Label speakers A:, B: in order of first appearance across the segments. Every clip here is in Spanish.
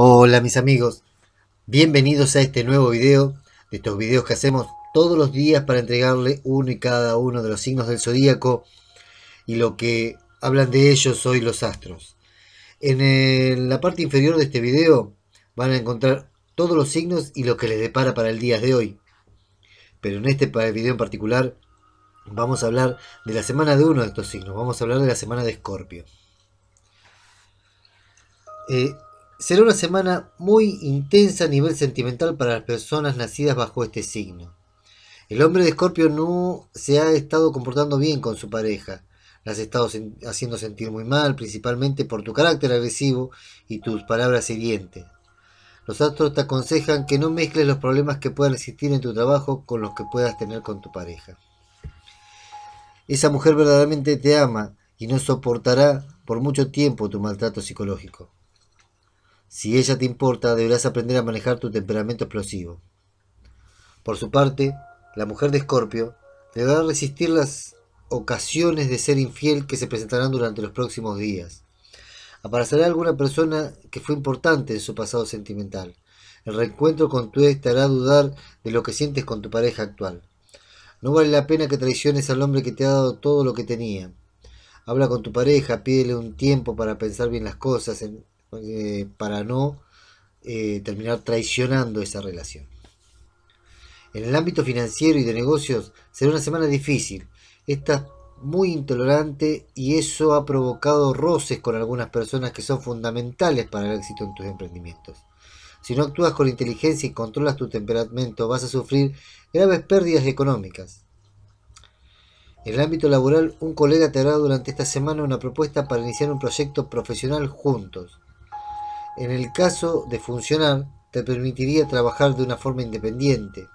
A: Hola mis amigos, bienvenidos a este nuevo video, de estos videos que hacemos todos los días para entregarle uno y cada uno de los signos del zodíaco y lo que hablan de ellos hoy los astros. En la parte inferior de este video van a encontrar todos los signos y lo que les depara para el día de hoy. Pero en este video en particular vamos a hablar de la semana de uno de estos signos, vamos a hablar de la semana de Escorpio. Eh, Será una semana muy intensa a nivel sentimental para las personas nacidas bajo este signo. El hombre de Escorpio no se ha estado comportando bien con su pareja. La has estado haciendo sentir muy mal, principalmente por tu carácter agresivo y tus palabras hirientes. Los astros te aconsejan que no mezcles los problemas que puedan existir en tu trabajo con los que puedas tener con tu pareja. Esa mujer verdaderamente te ama y no soportará por mucho tiempo tu maltrato psicológico. Si ella te importa, deberás aprender a manejar tu temperamento explosivo. Por su parte, la mujer de Escorpio deberá resistir las ocasiones de ser infiel que se presentarán durante los próximos días. Aparecerá alguna persona que fue importante en su pasado sentimental. El reencuentro con tu ex te hará dudar de lo que sientes con tu pareja actual. No vale la pena que traiciones al hombre que te ha dado todo lo que tenía. Habla con tu pareja, pídele un tiempo para pensar bien las cosas, eh, para no eh, terminar traicionando esa relación. En el ámbito financiero y de negocios será una semana difícil. Estás muy intolerante y eso ha provocado roces con algunas personas que son fundamentales para el éxito en tus emprendimientos. Si no actúas con inteligencia y controlas tu temperamento, vas a sufrir graves pérdidas económicas. En el ámbito laboral, un colega te hará durante esta semana una propuesta para iniciar un proyecto profesional juntos en el caso de funcionar, te permitiría trabajar de una forma independiente.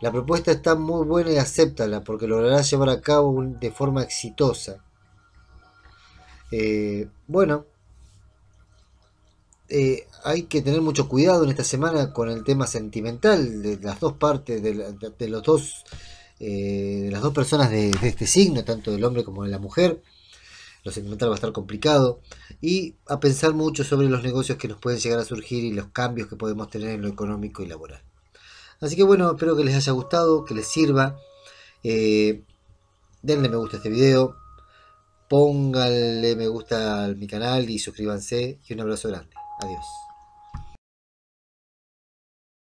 A: La propuesta está muy buena y acéptala porque lograrás llevar a cabo de forma exitosa. Eh, bueno, eh, hay que tener mucho cuidado en esta semana con el tema sentimental de las dos partes, de, los dos, eh, las dos personas de, este signo, tanto del hombre como de la mujer. Lo sentimental va a estar complicado y a pensar mucho sobre los negocios que nos pueden llegar a surgir y los cambios que podemos tener en lo económico y laboral. Así que bueno, espero que les haya gustado, que les sirva. Eh, denle me gusta a este video, pónganle me gusta a mi canal y suscríbanse y un abrazo grande. Adiós.